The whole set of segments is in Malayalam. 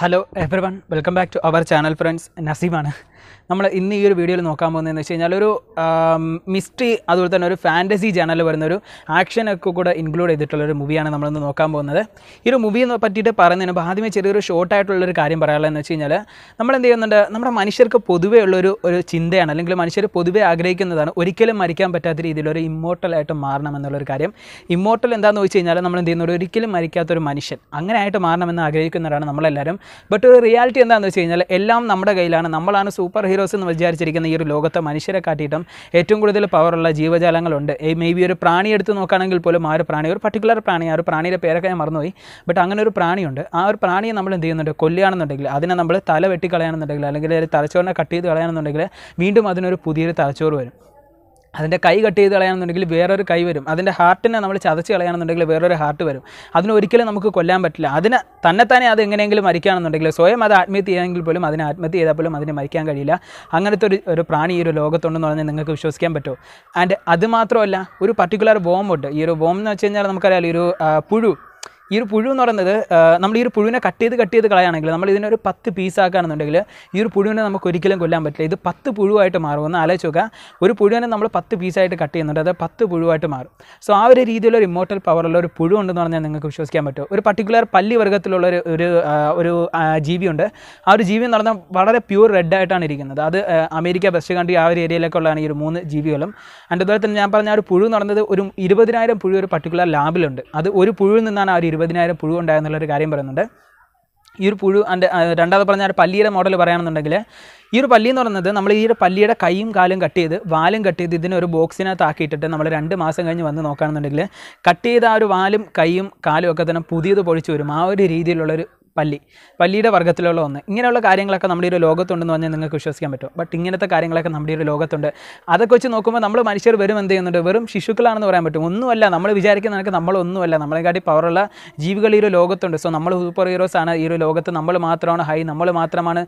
Hello everyone welcome back to our channel friends നസീമാണ് നമ്മൾ ഇന്ന് ഈ ഒരു വീഡിയോയിൽ നോക്കാൻ പോകുന്നതെന്ന് വെച്ച് കഴിഞ്ഞാൽ ഒരു മിസ്റ്ററി അതുപോലെ തന്നെ ഒരു ഫാൻറ്റസി ജേണൽ വരുന്ന ഒരു ആക്ഷനൊക്കെ കൂടെ ഇൻക്ലൂഡ് ചെയ്തിട്ടുള്ള ഒരു മൂവിയാണ് നമ്മളിന്ന് നോക്കാൻ പോകുന്നത് ഈ ഒരു മൂവിയെ പറ്റിയിട്ട് പറയുന്നതിന് ആദ്യമേ ചെറിയൊരു ഷോർട്ടായിട്ടുള്ളൊരു കാര്യം എന്ന് വെച്ച് കഴിഞ്ഞാൽ നമ്മൾ എന്ത് ചെയ്യുന്നുണ്ട് നമ്മുടെ മനുഷ്യർക്ക് പൊതുവേ ഉള്ളൊരു ഒരു ചിന്തയാണ് അല്ലെങ്കിൽ മനുഷ്യർ പൊതുവേ ആഗ്രഹിക്കുന്നതാണ് ഒരിക്കലും മരിക്കാൻ പറ്റാത്ത രീതിയിൽ ഒരു ഇമ്മോർട്ടലായിട്ട് മാറണം എന്നുള്ളൊരു കാര്യം ഇമ്മോർട്ടൽ എന്താണെന്ന് വെച്ച് കഴിഞ്ഞാൽ നമ്മൾ എന്ത് ചെയ്യുന്നത് ഒരിക്കലും മരിക്കാത്തൊരു മനുഷ്യൻ അങ്ങനെയായിട്ട് മാറണമെന്ന് ആഗ്രഹിക്കുന്നവരാണ് നമ്മളെല്ലാവരും ബട്ട് ഒരു റിയാലിറ്റി എന്താണെന്ന് വെച്ച് കഴിഞ്ഞാൽ എല്ലാം നമ്മുടെ കയ്യിലാണ് നമ്മളാണ് സൂ സൂപ്പർ ഹീറോസ് എന്ന് വിചാരിച്ചിരിക്കുന്ന ഈ ഒരു ലോകത്തെ മനുഷ്യരെ കാട്ടിയിട്ടും ഏറ്റവും കൂടുതൽ പവറുള്ള ജീവജാലങ്ങളുണ്ട് മേ ബി ഒരു പ്രാണി എടുത്ത് നോക്കുകയാണെങ്കിൽ പോലും ആ ഒരു പ്രാണി ഒരു പർട്ടിക്കുലർ പ്രാണി ആ ഒരു പ്രാണിയുടെ പേരൊക്കെ ഞാൻ മറന്നുപോയി ബട്ട് അങ്ങനെ ഒരു പ്രാണിയുണ്ട് ആ ഒരു പ്രാണിയെ നമ്മൾ എന്ത് ചെയ്യുന്നുണ്ട് കൊല്ലുകയാണെന്നുണ്ടെങ്കിൽ അതിനെ നമ്മൾ തല വെട്ടിക്കളയാണെന്നുണ്ടെങ്കിൽ അല്ലെങ്കിൽ തലച്ചോറിനെ കട്ട് ചെയ്ത് കളയാണെന്നുണ്ടെങ്കിൽ വീണ്ടും അതിനൊരു പുതിയൊരു തലച്ചോറ് വരും അതിൻ്റെ കൈ കട്ട് ചെയ്ത് കളയാണെന്നുണ്ടെങ്കിൽ വേറൊരു കൈ വരും അതിൻ്റെ ഹാർട്ടിനെ നമ്മൾ ചതച്ച് കളയാണെന്നുണ്ടെങ്കിൽ വേറൊരു ഹാർട്ട് വരും അതിനൊരിക്കലും നമുക്ക് കൊല്ലാൻ പറ്റില്ല അതിന് തന്നെ തന്നെ അത് എങ്ങനെയെങ്കിലും മരിക്കുകയാണെന്നുണ്ടെങ്കിൽ സ്വയം അത് ആത്മഹത്യ ചെയ്യാമെങ്കിൽ പോലും അതിനെ ആത്മഹത്യ ചെയ്താൽ പോലും അതിനെ മരിക്കാൻ കഴിയില്ല അങ്ങനത്തെ ഒരു ഒരു പ്രാണി ഈ ഒരു ലോകത്തുണ്ടെന്ന് പറഞ്ഞാൽ നിങ്ങൾക്ക് വിശ്വസിക്കാൻ പറ്റുമോ ആൻഡ് അത് മാത്രമല്ല ഒരു പർട്ടിക്കുലർ ബോംബുണ്ട് ഈ ഒരു ബോംബ് എന്ന് വെച്ച് കഴിഞ്ഞാൽ നമുക്കറിയാമല്ലോ ഒരു പുഴു ഈ ഒരു പുഴു എന്ന് പറയുന്നത് നമ്മൾ ഈ ഒരു പുഴുവിനെ കട്ട് ചെയ്ത് കട്ട് ചെയ്ത് കളയാണെങ്കിൽ നമ്മൾ ഇതിനൊരു പത്ത് പീസ് ആക്കുകയാണെന്നുണ്ടെങ്കിൽ ഈ ഒരു പുഴുവിനെ നമുക്ക് ഒരിക്കലും കൊല്ലാൻ പറ്റില്ല ഇത് പത്ത് പുഴുവായിട്ട് മാറും ഒന്ന് ആലോചിച്ച് നോക്കുക ഒരു പുഴുവിനെ നമ്മൾ പത്ത് പീസായിട്ട് കട്ട് ചെയ്യുന്നുണ്ട് അത് പത്ത് പുഴുവായിട്ട് മാറും സോ ആ ഒരു രീതിയിലുള്ള ഒരു ഇമ്മോർട്ടൽ പവറുള്ള ഒരു പുഴു ഉണ്ടെന്ന് പറഞ്ഞാൽ നിങ്ങൾക്ക് വിശ്വസിക്കാൻ പറ്റും ഒരു പർട്ടിക്കുലർ പല്ലി വർഗ്ഗത്തിലുള്ള ഒരു ഒരു ജീവിയുണ്ട് ആ ഒരു ജീവി എന്ന് പറഞ്ഞാൽ വളരെ പ്യൂർ റെഡ് ആയിട്ടാണ് ഇരിക്കുന്നത് അത് അമേരിക്ക ബെസ്റ്റ് കൺട്രി ആ ഒരു ഏരിയയിലേക്കുള്ളതാണ് ഈ ഒരു മൂന്ന് ജീവികളും ആൻഡ് അതുപോലെ തന്നെ ഞാൻ പറഞ്ഞ ആ ഒരു പുഴു എന്ന് പറഞ്ഞത് ഒരു ഇരുപതിനായിരം പുഴു ഒരു പർട്ടിക്കുലർ ലാബിലുണ്ട് അത് ഒരു പുഴുവിൽ നിന്നാണ് ആ ഒരു ഇരുപതിനായിരം പുഴു ഉണ്ടായെന്നുള്ളൊരു കാര്യം പറയുന്നുണ്ട് ഈ ഒരു പുഴു അതിൻ്റെ രണ്ടാമത് പറഞ്ഞ ആ പല്ലിയുടെ മോഡൽ പറയുകയാണെന്നുണ്ടെങ്കിൽ ഈ ഒരു പല്ലി എന്ന് പറയുന്നത് നമ്മൾ ഈ ഒരു പല്ലിയുടെ കൈയും കാലും കട്ട് ചെയ്ത് വാലും കട്ട് ചെയ്ത് ഇതിനെ ഒരു ബോക്സിനകത്ത് ആക്കിയിട്ടിട്ട് നമ്മൾ രണ്ട് മാസം കഴിഞ്ഞ് വന്ന് നോക്കുകയാണെന്നുണ്ടെങ്കിൽ കട്ട് ചെയ്ത ആ ഒരു വാലും കൈയും കാലും ഒക്കെ തന്നെ പുതിയത് പൊഴിച്ചു വരും ആ ഒരു രീതിയിലുള്ളൊരു പല്ലി പല്ലിയുടെ വർഗ്ഗത്തിലുള്ള ഒന്ന് ഇങ്ങനെയുള്ള കാര്യങ്ങളൊക്കെ നമ്മുടെ ഒരു ലോകത്തുണ്ടെന്ന് പറഞ്ഞാൽ നിങ്ങൾക്ക് വിശ്വസിക്കാൻ പറ്റും ബട്ട് ഇങ്ങനത്തെ കാര്യങ്ങളൊക്കെ നമ്മുടെ ഒരു ലോകത്തുണ്ട് അതൊക്കെ വെച്ച് നോക്കുമ്പോൾ നമ്മൾ മനുഷ്യർ വരും എന്ത് ചെയ്യുന്നുണ്ട് വെറും ശിശുക്കളാണെന്ന് പറയാൻ പറ്റും ഒന്നുമല്ല നമ്മൾ വിചാരിക്കുന്ന നിനക്ക് നമ്മളൊന്നുമല്ല നമ്മളെക്കാട്ടി പവറുള്ള ജീവികൾ ഈ ഒരു ലോകത്തുണ്ട് സോ നമ്മൾ സൂപ്പർ ഹീറോസ് ആണ് ഈ ഒരു ലോകത്ത് നമ്മൾ മാത്രമാണ് ഹൈ നമ്മൾ മാത്രമാണ്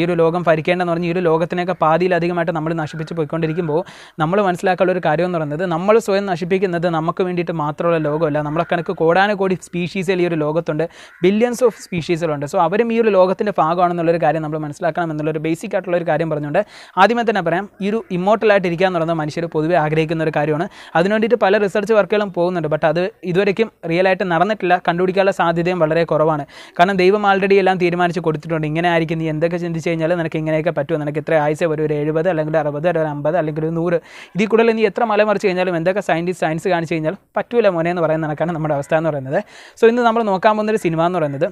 ഈ ഒരു ലോകം ഭരിക്കേണ്ടതെന്ന് പറഞ്ഞ് ഈ ഒരു ലോകത്തിനൊക്കെ പാതിയിലധികമായിട്ട് നമ്മൾ നശിപ്പിച്ച് പോയിക്കൊണ്ടിരിക്കുമ്പോൾ നമ്മൾ മനസ്സിലാക്കാനുള്ള ഒരു കാര്യം എന്ന് പറയുന്നത് നമ്മൾ സ്വയം നശിപ്പിക്കുന്നത് നമുക്ക് വേണ്ടിയിട്ട് മാത്രമുള്ള ലോകമല്ല നമ്മളെ കണക്ക് കോടാനുകോടി സ്പീഷീസിൽ ഈ ഒരു ലോകത്തുണ്ട് ബില്യൻസ് ഓഫ് സ്പീ സ്പീഷീസുകളുണ്ട് സോ അവരും ഈ ഒരു ലോകത്തിൻ്റെ ഭാഗമാണെന്നുള്ളൊരു കാര്യം നമ്മൾ മനസ്സിലാക്കണം എന്നുള്ളൊരു ബേസിക് ആയിട്ടുള്ള ഒരു കാര്യം പറഞ്ഞുകൊണ്ട് ആദ്യമേ തന്നെ പറയാം ഈ ഒരു ഇമ്മോട്ടലായിട്ട് ഇരിക്കുക എന്നുള്ളത് മനുഷ്യർ പൊതുവെ ആഗ്രഹിക്കുന്ന ഒരു കാര്യമാണ് അതിനുവേണ്ടിയിട്ട് പല റിസർച്ച് വർക്കുകളും പോകുന്നുണ്ട് ബട്ട് അത് ഇതുവരേക്കും ആയിട്ട് നടന്നിട്ടില്ല കണ്ടുപിടിക്കാനുള്ള സാധ്യതയും വളരെ കുറവാണ് കാരണം ദൈവം ആൾറെഡി എല്ലാം തീരുമാനിച്ച് കൊടുത്തിട്ടുണ്ട് ഇങ്ങനെ ആയിരിക്കും നീ എന്തൊക്കെ ചിന്തിച്ചു കഴിഞ്ഞാൽ നിനക്ക് ഇങ്ങനെയൊക്കെ പറ്റുമോ നിനക്ക് ഇത്ര ആഴ്ച വരും ഒരു എഴുപത് അല്ലെങ്കിൽ അറുപത് ഒരു അമ്പത് അല്ലെങ്കിൽ ഒരു നൂറ് ഇതിൽ കൂടുതൽ നീ എത്ര മറിച്ച് കഴിഞ്ഞാലും എന്തൊക്കെ സയൻറ്റിസ്റ്റ് സയൻസ് കാണിച്ച് കഴിഞ്ഞാൽ പറ്റൂല മോനെ എന്ന് പറയുന്ന നടക്കാണ് നമ്മുടെ അവസ്ഥ എന്ന് പറയുന്നത് സോ ഇന്ന് നമ്മൾ നോക്കാൻ പോകുന്ന ഒരു സിനിമ എന്ന് പറയുന്നത്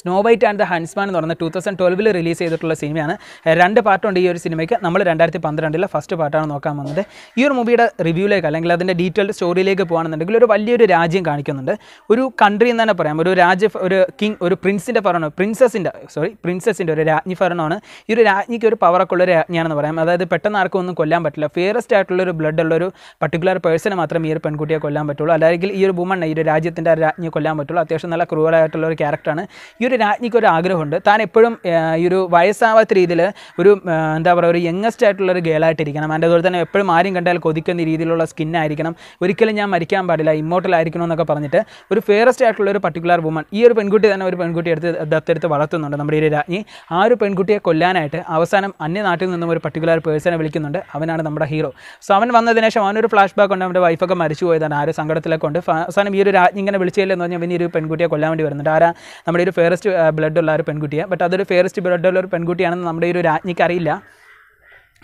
snow white and the huntsman എന്ന് പറഞ്ഞ ടൂ തൗസൻഡ് ട്വൽവിൽ റിലീസ് ചെയ്തിട്ടുള്ള സിനിമയാണ് രണ്ട് പാട്ടുണ്ട് ഈ ഒരു സിനിമയ്ക്ക് നമ്മൾ രണ്ടായിരത്തി പന്ത്രണ്ടിലെ ഫസ്റ്റ് പാട്ടാണ് നോക്കാൻ വന്നത് ഈ ഒരു മൂവിയുടെ റിവ്യൂലേക്ക് അല്ലെങ്കിൽ അതിൻ്റെ ഡീറ്റെയിൽഡ് സ്റ്റോറിയിലേക്ക് പോകുകയാണെന്നുണ്ടെങ്കിൽ ഒരു വലിയൊരു രാജ്യം കാണിക്കുന്നുണ്ട് ഒരു കൺട്രി എന്ന് തന്നെ പറയാം ഒരു രാജ്യ ഒരു കിങ് ഒരു പ്രിൻസിൻ്റെ ഭരണം പ്രിൻസസിൻ്റെ സോറി പ്രിൻസസിൻ്റെ ഒരു രാജ്ഞി ഭരണമാണ് ഈ ഒരു രാജ്ഞിക്ക് ഒരു പവറൊക്കെ ഉള്ള ഒരു രാജ്ഞിയാണെന്ന് പറയാം അതായത് പെട്ടെന്ന് ആർക്കും ഒന്നും കൊല്ലാൻ പറ്റില്ല ഫിയറസ്റ്റ് ആയിട്ടുള്ള ഒരു ബ്ലഡ് ഉള്ള ഒരു പർട്ടിക്കുലർ പേഴ്സണെ മാത്രം ഈ ഒരു പെൺകുട്ടിയെ കൊല്ലാൻ പറ്റുള്ളൂ അല്ലെങ്കിൽ ഈ ഒരു വുമണ്ണെ ഈ ഒരു രാജ്യത്തിൻ്റെ രാജ്ഞിയെ കൊല്ലാൻ പറ്റുള്ളൂ അത്യാവശ്യം നല്ല ആയിട്ടുള്ള ഒരു ക്യാരക്ടറാണ് ഈ ഒരു രാജ്ഞിക്ക് ഒരു ആഗ്രഹമുണ്ട് താൻ എപ്പോഴും ഈ ഒരു വയസ്സാവാത്ത രീതിയിൽ ഒരു എന്താ പറയുക ഒരു യങ്ങസ്റ്റ് ആയിട്ടുള്ള ഒരു ഗേളായിട്ടിരിക്കണം എൻ്റെ അതുപോലെ തന്നെ എപ്പോഴും ആരും കണ്ടാൽ കൊതിക്കുന്ന രീതിയിലുള്ള സ്കിന്നായിരിക്കണം ഒരിക്കലും ഞാൻ മരിക്കാൻ പാടില്ല ഇമ്മോട്ടൽ ആയിരിക്കണം എന്നൊക്കെ പറഞ്ഞിട്ട് ഒരു ഫെയറസ്റ്റ് ആയിട്ടുള്ള ഒരു പർട്ടിക്കുലർ വുമൺ ഈ ഒരു പെൺകുട്ടി തന്നെ ഒരു പെൺകുട്ടി എടുത്ത് ദത്തെടുത്ത് വളർത്തുന്നുണ്ട് നമ്മുടെ ഈ രാജ്ഞി ആ ഒരു പെൺകുട്ടിയെ കൊല്ലാനായിട്ട് അവസാനം അന്യനാട്ടിൽ നിന്നും ഒരു പർട്ടിക്കുലർ പേഴ്സണെ വിളിക്കുന്നുണ്ട് അവനാണ് നമ്മുടെ ഹീറോ സോ അവൻ വന്നതിന് ശേഷം അവനൊരു ഫ്ലാഷ് ബാക്ക് ഉണ്ട് അവൻ്റെ വൈഫൊക്കെ മരിച്ചു പോയതാണ് ആ ഒരു സങ്കടത്തിലൊക്കെ ഉണ്ട് അവസാനം ഈ ഒരു രാജ്ഞി ഇങ്ങനെ വിളിച്ചില്ലെന്ന് പറഞ്ഞാൽ ഈ ഒരു പെൺകുട്ടിയെ കൊല്ലാൻ വേണ്ടി വരുന്നുണ്ട് ആരാ നമ്മുടെ ഒരു ഫെയർ ഫെയറസ്റ്റ് uh, ഉള്ള ഒരു പെൺകുട്ടിയാണ് ബട്ട് അതൊരു ഫെയറസ്റ്റ് ബ്ലഡ് ഉള്ള ഒരു പെൺകുട്ടിയാണെന്ന് നമ്മുടെ ഈ ഒരു രാജ്ഞിക്ക് അറിയില്ല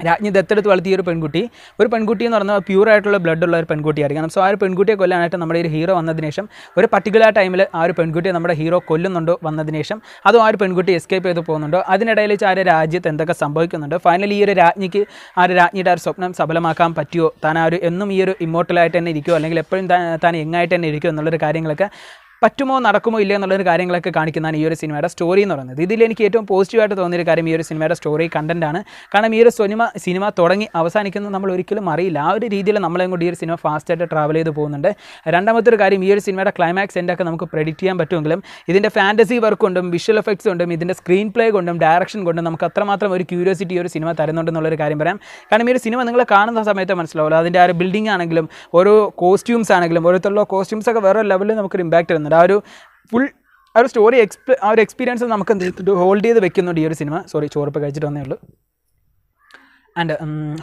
രാജ്ഞി ദത്തെടുത്ത് വളർത്തിയ ഒരു പെൺകുട്ടി ഒരു പെൺകുട്ടി എന്ന് പറഞ്ഞാൽ ആയിട്ടുള്ള ബ്ലഡ് ഉള്ള ഒരു ആയിരിക്കണം സോ ആ ഒരു പെൺകുട്ടിയെ കൊല്ലാനായിട്ട് നമ്മുടെ ഒരു ഹീറോ വന്നതിന് ശേഷം ഒരു പർട്ടിക്കുലർ ടൈമിൽ ആ ഒരു പെൺകുട്ടിയെ നമ്മുടെ ഹീറോ കൊല്ലുന്നുണ്ടോ വന്നതിന് ശേഷം അതും ആ ഒരു പെൺകുട്ടി എസ്കേപ്പ് ചെയ്ത് പോകുന്നുണ്ടോ അതിനിടയിൽ വെച്ച് ആ ഒരു രാജ്യത്ത് എന്തൊക്കെ സംഭവിക്കുന്നുണ്ടോ ഫൈനലി ഈ ഒരു രാജ്ഞിക്ക് ആ ഒരു രാജ്ഞിയുടെ ആ ഒരു സ്വപ്നം സഫലമാക്കാൻ പറ്റുമോ താൻ ആ ഒരു എന്നും ഈ ഒരു ഇമ്മോർട്ടലായിട്ട് തന്നെ ഇരിക്കുമോ അല്ലെങ്കിൽ എപ്പോഴും താൻ എങ്ങായിട്ട് തന്നെ ഇരിക്കുമോ എന്നുള്ളൊരു കാര്യങ്ങളൊക്കെ പറ്റുമോ നടക്കുമോ ഇല്ല എന്നുള്ളൊരു കാര്യങ്ങളൊക്കെ കാണിക്കുന്നതാണ് ഈ ഒരു സിനിമയുടെ സ്റ്റോറി എന്ന് പറയുന്നത് ഇതിൽ എനിക്ക് ഏറ്റവും പോസിറ്റീവായിട്ട് തോന്നിയൊരു കാര്യം ഈ ഒരു സിനിമയുടെ സ്റ്റോറി കണ്ടൻറ്റാണ് കാരണം ഈ ഒരു സിനിമ സിനിമ തുടങ്ങി അവസാനിക്കുന്നത് നമ്മൾ ഒരിക്കലും അറിയില്ല ആ ഒരു രീതിയിൽ നമ്മളെയും കൊണ്ട് ഈ ഒരു സിനിമ ഫാസ്റ്റായിട്ട് ട്രാവൽ ചെയ്ത് പോകുന്നുണ്ട് രണ്ടാമത്തെ ഒരു കാര്യം ഈ ഒരു സിനിമയുടെ ക്ലൈമാക്സ് എൻ്റെയൊക്കെ നമുക്ക് പ്രെഡിക്റ്റ് ചെയ്യാൻ പറ്റുമെങ്കിലും ഇതിൻ്റെ ഫാൻറ്റസി വർക്ക് കൊണ്ടും വിഷ്വൽ എഫക്ട്സ് കൊണ്ടും ഇതിൻ്റെ സ്ക്രീൻ പ്ലേ കൊണ്ടും ഡയറക്ഷൻ കൊണ്ടും നമുക്ക് അത്രമാത്രം ഒരു ക്യൂരിയോസിറ്റി ഈ ഒരു സിനിമ എന്നുള്ളൊരു കാര്യം പറയാം കാരണം ഈ ഒരു സിനിമ നിങ്ങൾ കാണുന്ന സമയത്ത് മനസ്സിലാവില്ല അതിൻ്റെ ആ ഒരു ബിൽഡിംഗ് ആണെങ്കിലും ഓരോ കോസ്റ്റ്യൂംസ് ആണെങ്കിലും ഓരോരുത്തരുള്ള കോസ്റ്റ്യൂംസ് ഒക്കെ വേറെ ലെവലിൽ നമുക്കൊരു ഇമ്പാക്റ്റ് തരുന്നു ആ ഒരു ഫുൾ ആ ഒരു സ്റ്റോറി എക്സ്പ് ആ ഒരു എക്സ്പീരിയൻസ് നമുക്ക് എന്ത് ഹോൾഡ് ചെയ്ത് വെക്കുന്നുണ്ട് ഈ ഒരു സിനിമ സോറി ചോറിപ്പ് കഴിച്ചിട്ട് വന്നേ ഉള്ളൂ ആൻഡ്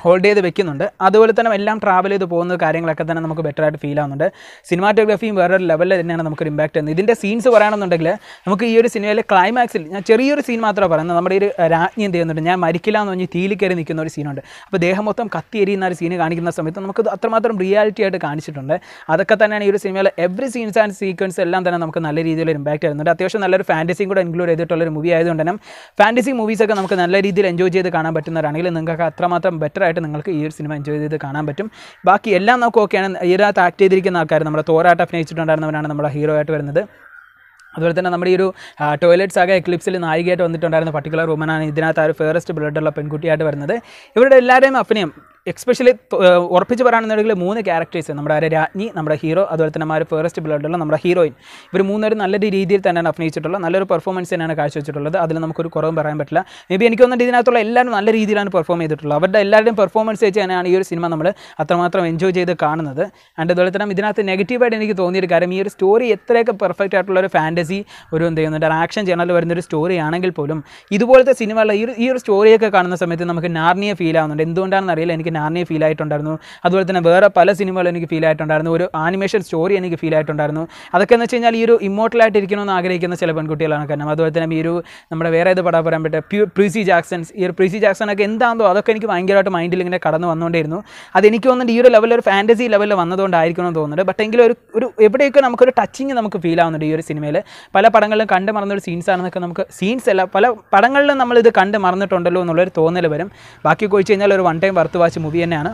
ഹോൾഡ് ചെയ്ത് വെക്കുന്നുണ്ട് അതുപോലെ തന്നെ എല്ലാം ട്രാവൽ ചെയ്ത് പോകുന്ന കാര്യങ്ങളൊക്കെ തന്നെ നമുക്ക് ബെറ്റർ ആയിട്ട് ഫീൽ ആവുന്നുണ്ട് സിനിമാറ്റോഗ്രാഫിയും വേറൊരു ലെവലിൽ തന്നെയാണ് നമുക്കൊരു ഇമ്പാക്റ്റ് ചെയ്യുന്നത് ഇതിൻ്റെ സീൻസ് പറയണമെന്നുണ്ടെങ്കിൽ നമുക്ക് ഈ ഒരു സിനിമയിലെ ക്ലൈമാക്സിൽ ഞാൻ ചെറിയൊരു സീൻ മാത്രമേ പറയുന്നത് നമ്മുടെ ഒരു രാജ്ഞി എന്ത് ചെയ്യുന്നുണ്ട് ഞാൻ മരിക്കില്ല എന്ന് പറഞ്ഞ് തീയിൽ കയറി നിൽക്കുന്ന ഒരു സീനുണ്ട് അപ്പോൾ ദേഹം മൊത്തം കത്തി എരിയുന്ന ഒരു സീന് കാണിക്കുന്ന സമയത്ത് നമുക്ക് അത്രമാത്രം റിയാലിറ്റി ആയിട്ട് കാണിച്ചിട്ടുണ്ട് അതൊക്കെ തന്നെയാണ് ഈ ഒരു സിനിമയിലെ എവറി സീൻസ് ആൻഡ് സീക്വൻസ് എല്ലാം തന്നെ നമുക്ക് നല്ല രീതിയിൽ ഇമ്പാക്റ്റ് ആയിരുന്നു അത്യാവശ്യം നല്ലൊരു ഫാൻറ്റസിയും കൂടെ ഇൻക്ലൂഡ് ചെയ്തിട്ടുള്ളൊരു മൂവി ആയതുകൊണ്ട് തന്നെ ഫാൻറ്റസി മൂവീസൊക്കെ നമുക്ക് നല്ല രീതിയിൽ എൻജോയ് ചെയ്ത് കാണാൻ പറ്റുന്നവരാണെങ്കിൽ നിങ്ങൾക്ക് അത്ര അത്രമാത്രം ബെറ്ററായിട്ട് നിങ്ങൾക്ക് ഈ ഒരു സിനിമ എൻജോയ് ചെയ്ത് കാണാൻ പറ്റും ബാക്കി എല്ലാം നമുക്ക് ഓക്കെയാണ് ഇതിനകത്ത് ആക്ട് ചെയ്തിരിക്കുന്ന ആൾക്കാർ നമ്മുടെ തോരാട്ട് അഭിനയിച്ചിട്ടുണ്ടായിരുന്നവനാണ് നമ്മുടെ ഹീറോ ആയിട്ട് വരുന്നത് അതുപോലെ തന്നെ നമ്മുടെ ഈ ഒരു ടോയ്ലറ്റ്സ് ആകെ എക്ലിപ്സിൽ നായികയായിട്ട് വന്നിട്ടുണ്ടായിരുന്ന പർട്ടിക്കുലർ വുമനാണ് ഇതിനകത്ത് ആ ഒരു ബ്ലഡ് ബ്ലഡുള്ള പെൺകുട്ടിയായിട്ട് വരുന്നത് ഇവരുടെ എല്ലാവരെയും അഭിനയം എക്സ്പെഷ്യലി ഉറപ്പിച്ച് പറയുകയാണെന്നുണ്ടെങ്കിൽ മൂന്ന് ക്യാരക്ടേഴ്സ് നമ്മുടെ ഒരു രാജ്ഞി നമ്മുടെ ഹീറോ അതുപോലെ തന്നെ ഒരു ഫേറസ്റ്റ് ബ്ലഡുള്ള നമ്മുടെ ഹീറോയിൻ ഇവർ മൂന്നുപേരും നല്ല രീതിയിൽ തന്നെയാണ് അഭിനയിച്ചിട്ടുള്ളത് നല്ലൊരു പെർഫോമൻസ് തന്നെയാണ് കാഴ്ചവെച്ചിട്ടുള്ളത് അതിൽ നമുക്കൊരു കുറവും പറയാൻ പറ്റില്ല മേ ബി എനിക്ക് തോന്നുന്നത് ഇതിനകത്തുള്ള എല്ലാവരും നല്ല രീതിയിലാണ് പെർഫോം ചെയ്തിട്ടുള്ളത് അവരുടെ എല്ലാവരുടെയും പെർഫോമൻസ് വെച്ച് തന്നെയാണ് ഈ ഒരു സിനിമ നമ്മൾ അത്രമാത്രം എൻജോയ് ചെയ്ത് കാണുന്നത് ആൻഡ് അതുപോലെ തന്നെ ഇതിനകത്ത് നെഗറ്റീവായിട്ട് എനിക്ക് തോന്നിയൊരു കാര്യം ഈ ഒരു സ്റ്റോറി എത്രയൊക്കെ പെർഫെക്റ്റ് ആയിട്ടുള്ള ഒരു ഫാൻറ്റസി ഒരു എന്ത് ചെയ്യുന്നുണ്ട് ആക്ഷൻ വരുന്ന വരുന്നൊരു സ്റ്റോറി ആണെങ്കിൽ പോലും ഇതുപോലത്തെ സിനിമകളിൽ ഈ ഒരു സ്റ്റോറിയൊക്കെ കാണുന്ന സമയത്ത് നമുക്ക് നാർണിയ ഫീൽ ആവുന്നുണ്ട് എന്തുകൊണ്ടാണെന്ന് അറിയില്ല എനിക്ക് പിന്നെ ആനയെ ഫീൽ ആയിട്ടുണ്ടായിരുന്നു അതുപോലെ തന്നെ വേറെ പല സിനിമകളും എനിക്ക് ഫീൽ ആയിട്ടുണ്ടായിരുന്നു ഒരു ആനിമേഷൻ സ്റ്റോറി എനിക്ക് ഫീൽ ആയിട്ടുണ്ടായിരുന്നു അതൊക്കെ എന്ന് വെച്ച് കഴിഞ്ഞാൽ ഈ ഒരു ആയിട്ട് ഇരിക്കണമെന്ന് ആഗ്രഹിക്കുന്ന ചില പെൺകുട്ടികളാണ് കാരണം അതുപോലെ തന്നെ ഈ ഒരു നമ്മുടെ വേറെ ഏത് പടാ പറയാൻ പറ്റുക പ്രീസി ജാക്സൺസ് ഈ ഒരു പ്രീസി ഒക്കെ എന്താണോ അതൊക്കെ എനിക്ക് ഭയങ്കരമായിട്ട് മൈൻഡിൽ ഇങ്ങനെ കടന്നു വന്നുകൊണ്ടേയിരുന്നു അതെനിക്ക് തോന്നുന്നത് ഈ ഒരു ലെവലിൽ ഒരു ഫാൻറ്റസി ലെവലിൽ വന്നതുകൊണ്ടായിരിക്കണം എന്ന് തോന്നുന്നുണ്ട് ബട്ട് എങ്കിലും ഒരു ഒരു എവിടെയൊക്കെ നമുക്കൊരു ടച്ചിങ് നമുക്ക് ഫീൽ ആവുന്നുണ്ട് ഈ ഒരു സിനിമയിൽ പല പടങ്ങളിലും കണ്ട് മറന്നൊരു സീൻസ് ആണെന്നൊക്കെ നമുക്ക് സീൻസ് അല്ല പല പടങ്ങളിലും നമ്മളിത് കണ്ട് മറന്നിട്ടുണ്ടല്ലോ എന്നുള്ളൊരു തോന്നൽ വരും ബാക്കി കൊഴിച്ച് കഴിഞ്ഞാൽ ഒരു one time worth watch movie തന്നെയാണ്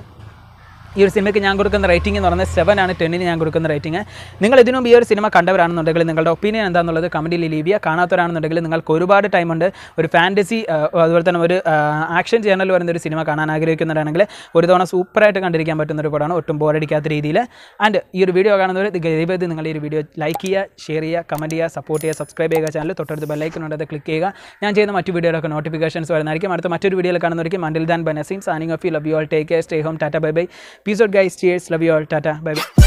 ഈ ഒരു സിനിമയ്ക്ക് ഞാൻ കൊടുക്കുന്ന റേറ്റിംഗ് എന്ന് പറയുന്നത് സെവൻ ആണ് ടെന്നിന് ഞാൻ കൊടുക്കുന്ന റേറ്റിംഗ് നിങ്ങൾ ഇതിനും ഈ ഒരു സിനിമ കണ്ടവരാണെന്നുണ്ടെങ്കിൽ നിങ്ങളുടെ ഒപ്പീനിയൻ എന്താണെന്നുള്ളത് കമൻറ്റിൽ ലീവ് ചെയ്യുക കാണാത്തവരാണെന്നുണ്ടെങ്കിൽ നിങ്ങൾക്ക് ഒരുപാട് ടൈമുണ്ട് ഒരു ഫാൻറ്റസി അതുപോലെ തന്നെ ഒരു ആക്ഷൻ ചാനൽ വരുന്ന ഒരു സിനിമ കാണാൻ ആഗ്രഹിക്കുന്നവരാണെങ്കിൽ ഒരു തവണ സൂപ്പറായിട്ട് കണ്ടിരിക്കാൻ പറ്റുന്ന ഒരു പടമാണ് ഒട്ടും ബോറടിക്കാത്ത രീതിയിൽ ആൻഡ് ഈ ഒരു വീഡിയോ കാണുന്നവർ ദയവായി നിങ്ങൾ ഈ ഒരു വീഡിയോ ലൈക്ക് ചെയ്യുക ഷെയർ ചെയ്യുക കമൻറ്റ് ചെയ്യുക സപ്പോർട്ട് ചെയ്യുക സബ്സ്ക്രൈബ് ചെയ്യുക ചാനൽ തൊട്ടടുത്ത് ബെല്ലൈക്കൺ ഉണ്ട് ക്ലിക്ക് ചെയ്യുക ഞാൻ ചെയ്യുന്ന മറ്റു വീഡിയോയിലൊക്കെ നോട്ടിഫിക്കേഷൻസ് വരുന്നതായിരിക്കും അടുത്ത മറ്റൊരു വീഡിയോയിൽ കാണുന്നവർക്ക് മണ്ടിൽ ദാൻ ബനസിൻ സാനിങ് of you love you all take care stay home tata bye bye Peace out guys. Cheers. Love you all. Tata. Bye bye.